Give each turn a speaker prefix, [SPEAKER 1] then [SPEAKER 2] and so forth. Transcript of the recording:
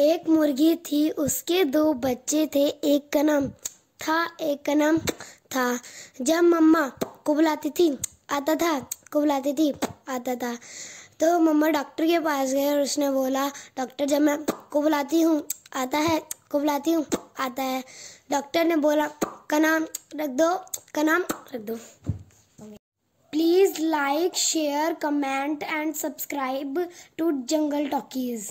[SPEAKER 1] एक मुर्गी थी उसके दो बच्चे थे एक का नाम था एक का नाम था जब मम्मा को बुलाती थी आता था को बुलाती थी आता था तो मम्मा डॉक्टर के पास गए और उसने बोला डॉक्टर जब मैं को बुलाती हूँ आता है को बुलाती हूँ आता है डॉक्टर ने बोला का नाम रख दो का नाम रख दो please like share comment and subscribe to jungle talkies